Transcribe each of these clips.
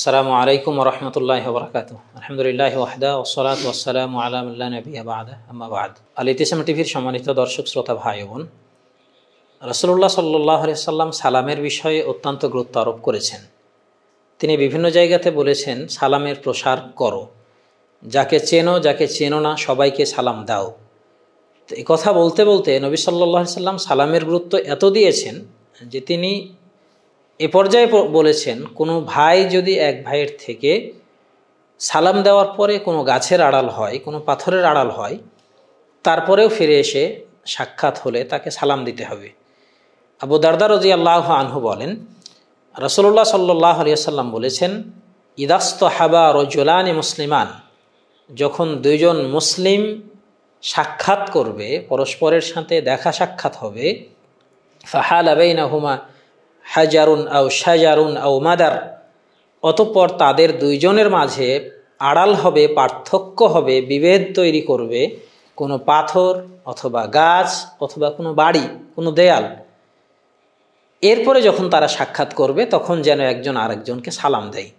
আসসালামু আলাইকুম রহমতুল্লাহ বরকাত আলহামদুলিল্লাহ ওয়াহদা ওসলাত ওসালাম আলামুল্লাহ নবী আবাদ আম্মাবাদ আলী তিসাম টিভির সম্মানিত দর্শক শ্রোতা ভাই বোন রসুল্লাহ সাল্লাহ সাল্লাম সালামের বিষয়ে অত্যন্ত গুরুত্ব আরোপ করেছেন তিনি বিভিন্ন জায়গাতে বলেছেন সালামের প্রসার করো যাকে চেনো যাকে চেনো না সবাইকে সালাম দাও তো এ কথা বলতে বলতে নবী সাল্লাহ সাল্লাম সালামের গুরুত্ব এত দিয়েছেন যে তিনি এ পর্যায়ে বলেছেন কোনো ভাই যদি এক ভাইয়ের থেকে সালাম দেওয়ার পরে কোনো গাছের আড়াল হয় কোনো পাথরের আড়াল হয় তারপরেও ফিরে এসে সাক্ষাৎ হলে তাকে সালাম দিতে হবে আবু দারদার রজি আল্লাহ আনহু বলেন রসল্লাহ সাল্লাহ আলিয়াল্লাম বলেছেন ইদাস্ত হাবা রজুলানি মুসলিমান যখন দুইজন মুসলিম সাক্ষাৎ করবে পরস্পরের সাথে দেখা সাক্ষাৎ হবে ফাহাল আবাইনা হুমা হাজারুন আও শাহজারুন আও মাদার অতঃপর তাদের দুইজনের মাঝে আড়াল হবে পার্থক্য হবে বিভেদ তৈরি করবে কোনো পাথর অথবা গাছ অথবা কোনো বাড়ি কোনো দেয়াল এরপরে যখন তারা সাক্ষাৎ করবে তখন যেন একজন আরেকজনকে সালাম দেয়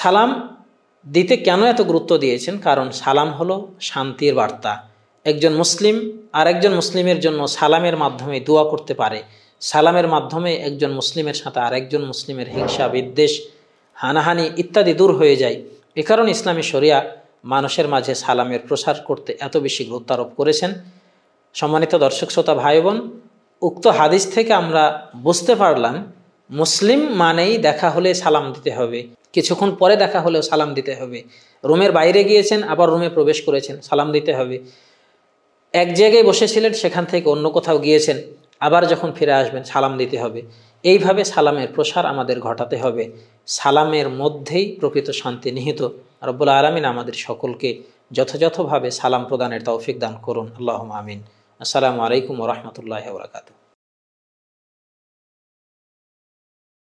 সালাম দিতে কেন এত গুরুত্ব দিয়েছেন কারণ সালাম হলো শান্তির বার্তা একজন মুসলিম আর একজন মুসলিমের জন্য সালামের মাধ্যমে দোয়া করতে পারে সালামের মাধ্যমে একজন মুসলিমের সাথে আরেকজন মুসলিমের হিংসা বিদ্বেষ হানাহানি ইত্যাদি দূর হয়ে যায় এ কারণে ইসলামী শরিয়া মানুষের মাঝে সালামের প্রসার করতে এত বেশি গুরুত্ব আরোপ করেছেন সম্মানিত দর্শক শ্রোতা ভাই বোন উক্ত হাদিস থেকে আমরা বুঝতে পারলাম মুসলিম মানেই দেখা হলে সালাম দিতে হবে কিছুক্ষণ পরে দেখা হলেও সালাম দিতে হবে রুমের বাইরে গিয়েছেন আবার রুমে প্রবেশ করেছেন সালাম দিতে হবে এক জায়গায় বসেছিলেন সেখান থেকে অন্য কোথাও গিয়েছেন আবার যখন ফিরে আসবেন সালাম দিতে হবে এইভাবে সালামের প্রসার আমাদের ঘটাতে হবে সালামের মধ্যেই প্রকৃত শান্তি নিহিত রব্বুল আলমিন আমাদের সকলকে যথাযথভাবে সালাম প্রদানের তৌফিক দান করুন আল্লাহ আমিন আসসালামু আলাইকুম রহমতুল্লাহ বরাকাতু